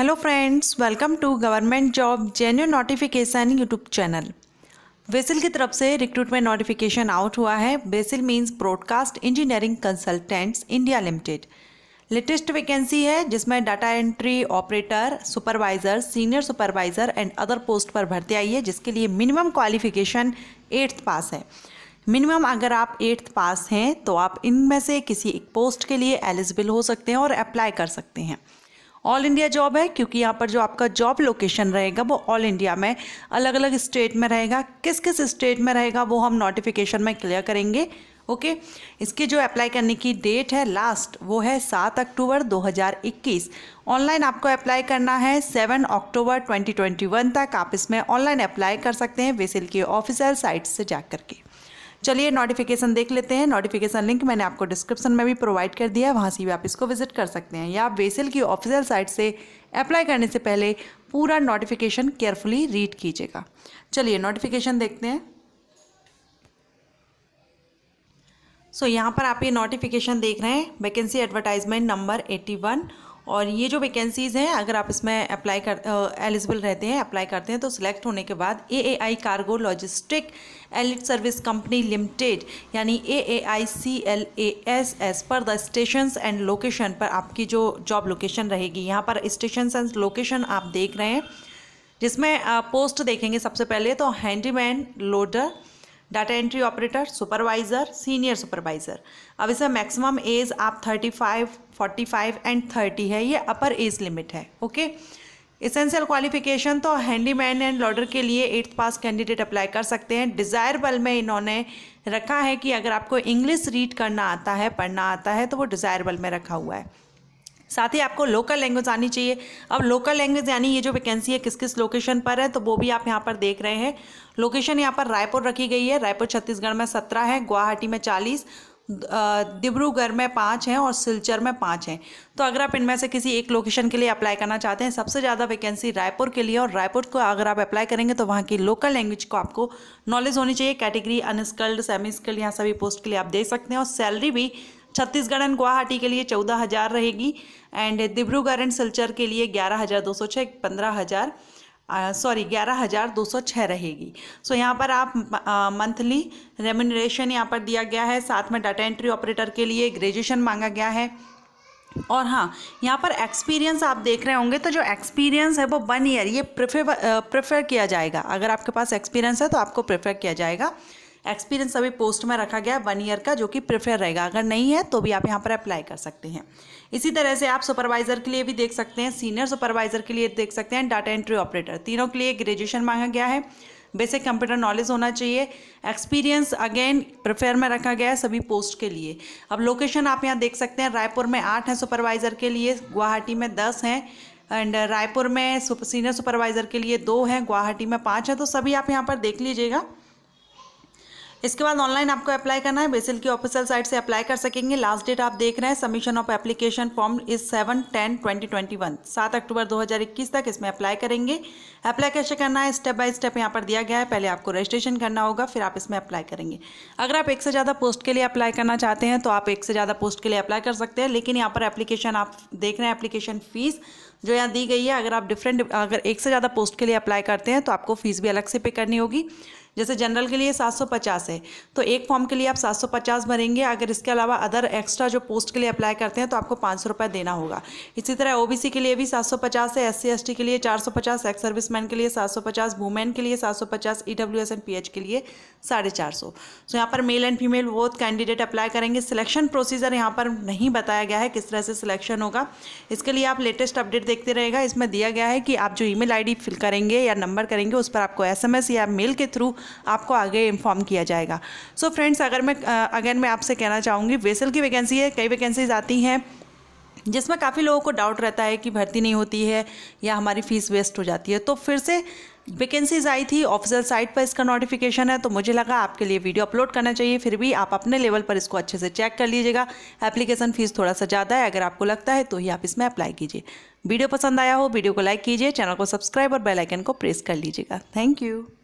Hello friends welcome to government job genuine notification YouTube channel BECIL की तरफ से recruitment notification out हुआ है BECIL means broadcast engineering consultants India limited latest vacancy है जिसमें data entry operator supervisor senior supervisor and other post पर भर्ती आई है जिसके लिए मिनिमम क्वालिफिकेशन एट्थ पास है मिनिमम अगर आप एट्थ पास हैं तो आप इनमें से किसी एक पोस्ट के लिए एलिजिबल हो सकते हैं और अप्लाई कर सकते हैं ऑल इंडिया जॉब है क्योंकि यहाँ पर जो आपका जॉब लोकेशन रहेगा वो ऑल इंडिया में अलग अलग स्टेट में रहेगा किस किस स्टेट में रहेगा वो हम नोटिफिकेशन में क्लियर करेंगे ओके okay? इसकी जो अप्लाई करने की डेट है लास्ट वो है सात अक्टूबर 2021 ऑनलाइन आपको अप्लाई करना है सेवन अक्टूबर 2021 तक आप इसमें ऑनलाइन अप्लाई कर सकते हैं वेसिल के ऑफिसर साइट से जा करके चलिए नोटिफिकेशन देख लेते हैं नोटिफिकेशन लिंक मैंने आपको डिस्क्रिप्शन में भी प्रोवाइड कर दिया है वहाँ से भी आप इसको विजिट कर सकते हैं या आप वेसल की ऑफिशियल साइट से अप्लाई करने से पहले पूरा नोटिफिकेशन केयरफुली रीड कीजिएगा चलिए नोटिफिकेशन देखते हैं सो so, यहाँ पर आप ये नोटिफिकेशन देख रहे हैं vacancy advertisement number eighty one और ये जो वैकेंसीज़ हैं अगर आप इसमें अप्लाई कर एलिजिबल रहते हैं अप्लाई करते हैं तो सिलेक्ट होने के बाद A A I cargo logistic allied service company limited यानी A A I C L A S S पर द स्टेशन एंड लोकेशन पर आपकी जो जॉब लोकेशन रहेगी यहाँ पर स्टेशन एंड लोकेशन आप देख रहे हैं जिसमें पोस्ट देखेंगे सबसे पहले तो handyman loader data entry operator supervisor senior supervisor अब इसमें मैक्सिमम एज आप 35, 45 एंड 30 है ये अपर एज लिमिट है ओके इसेंशियल क्वालिफिकेशन तो हैंडीमैन एंड लॉडर के लिए एट्थ पास कैंडिडेट अप्लाई कर सकते हैं डिज़ायरेबल में इन्होंने रखा है कि अगर आपको इंग्लिश रीड करना आता है पढ़ना आता है तो वो डिज़ायरेबल में रखा हुआ है साथ ही आपको लोकल लैंग्वेज आनी चाहिए अब लोकल लैंग्वेज यानी ये जो वैकेंसी है किस किस लोकेशन पर है तो वो भी आप यहाँ पर देख रहे हैं लोकेशन यहाँ पर रायपुर रखी गई है रायपुर छत्तीसगढ़ में सत्रह है गुवाहाटी में चालीस डिब्रूगढ़ में पाँच हैं और सिलचर में पाँच हैं तो अगर आप इनमें से किसी एक लोकेशन के लिए अप्लाई करना चाहते हैं सबसे ज़्यादा वैकेंसी रायपुर के लिए और रायपुर को अगर आप अप्लाई करेंगे तो वहाँ की लोकल लैंग्वेज को आपको नॉलेज होनी चाहिए कैटेगरी अनस्कल्ड सेमी स्किल्ड यहाँ सभी पोस्ट के लिए आप देख सकते हैं और सैलरी भी छत्तीसगढ़ एंड गुवाहाटी के लिए चौदह हज़ार रहेगी एंड डिब्रूगढ़ एंड सिलचर के लिए ग्यारह हज़ार दो सौ छः पंद्रह हज़ार सॉरी ग्यारह हज़ार दो सौ छः रहेगी सो so, यहाँ पर आप मंथली रेम्यूनरेशन यहाँ पर दिया गया है साथ में डाटा एंट्री ऑपरेटर के लिए ग्रेजुएशन मांगा गया है और हाँ यहाँ पर एक्सपीरियंस आप देख रहे होंगे तो जो एक्सपीरियंस है वो वन ईयर ये प्रेफर प्रेफर किया जाएगा अगर आपके पास एक्सपीरियंस है तो आपको प्रेफर किया जाएगा एक्सपीरियंस अभी पोस्ट में रखा गया वन ईयर का जो कि प्रेफर रहेगा अगर नहीं है तो भी आप यहाँ पर अप्लाई कर सकते हैं इसी तरह से आप सुपरवाइजर के लिए भी देख सकते हैं सीनियर सुपरवाइजर के लिए देख सकते हैं डाटा एंट्री ऑपरेटर तीनों के लिए ग्रेजुएशन मांगा गया है बेसिक कंप्यूटर नॉलेज होना चाहिए एक्सपीरियंस अगेन प्रिफेयर में रखा गया है सभी पोस्ट के लिए अब लोकेशन आप यहाँ देख सकते हैं रायपुर में आठ हैं सुपरवाइज़र के लिए गुवाहाटी में दस हैं एंड रायपुर में सीनियर सुपरवाइज़र के लिए दो हैं गुवाहाटी में पाँच हैं तो सभी आप यहाँ पर देख लीजिएगा इसके बाद ऑनलाइन आपको अप्लाई करना है बेसिल की ऑफिशियल साइट से अप्लाई कर सकेंगे लास्ट डेट आप देख रहे हैं submission of application form is seven ten twenty twenty one सात अक्टूबर दो हज़ार इक्कीस तक इसमें अप्लाई करेंगे अप्लाई कैसे करना है स्टेप बाय स्टेप यहाँ पर दिया गया है पहले आपको रजिस्ट्रेशन करना होगा फिर आप इसमें अप्लाई करेंगे अगर आप एक से ज़्यादा पोस्ट के लिए अप्लाई करना चाहते हैं तो आप एक से ज़्यादा पोस्ट के लिए अप्लाई कर सकते हैं लेकिन यहाँ पर एप्लीकेशन आप देख रहे हैं एप्लीकेशन फीस जो यहाँ दी गई है अगर आप डिफरेंट अगर एक से ज़्यादा पोस्ट के लिए अप्लाई करते हैं तो आपको फ़ीस भी अलग से पे करनी होगी जैसे जनरल के लिए 750 है तो एक फॉर्म के लिए आप 750 भरेंगे अगर इसके अलावा अदर एक्स्ट्रा जो पोस्ट के लिए अप्लाई करते हैं तो आपको पाँच सौ देना होगा इसी तरह ओबीसी के लिए भी 750 है एससी एसटी के लिए 450 एक्स सर्विसमैन के लिए 750 वूमेन के लिए 750 ईडब्ल्यूएस एंड पीएच के लिए साढ़े चार सौ सो यहाँ पर मेल एंड फीमेल वो कैंडिडेट अप्लाई करेंगे सिलेक्शन प्रोसीजर यहाँ पर नहीं बताया गया है किस तरह से सिलेक्शन होगा इसके लिए आप लेटेस्ट अपडेट देखते रहेगा इसमें दिया गया है कि आप जो ईमेल आईडी फिल करेंगे या नंबर करेंगे उस पर आपको एसएमएस या मेल के थ्रू आपको आगे इन्फॉर्म किया जाएगा सो so फ्रेंड्स अगर मैं अगेन मैं आपसे कहना चाहूँगी वेसल की वैकेंसी है कई वैकेंसीज आती हैं जिसमें काफ़ी लोगों को डाउट रहता है कि भर्ती नहीं होती है या हमारी फ़ीस वेस्ट हो जाती है तो फिर से वैकेंसीज आई थी ऑफिशियल साइट पर इसका नोटिफिकेशन है तो मुझे लगा आपके लिए वीडियो अपलोड करना चाहिए फिर भी आप अपने लेवल पर इसको अच्छे से चेक कर लीजिएगा एप्लीकेशन फ़ीस थोड़ा सा ज़्यादा है अगर आपको लगता है तो ही आप इसमें अप्लाई कीजिए वीडियो पसंद आया हो वीडियो को लाइक कीजिए चैनल को सब्सक्राइब और बेलाइकन को प्रेस कर लीजिएगा थैंक यू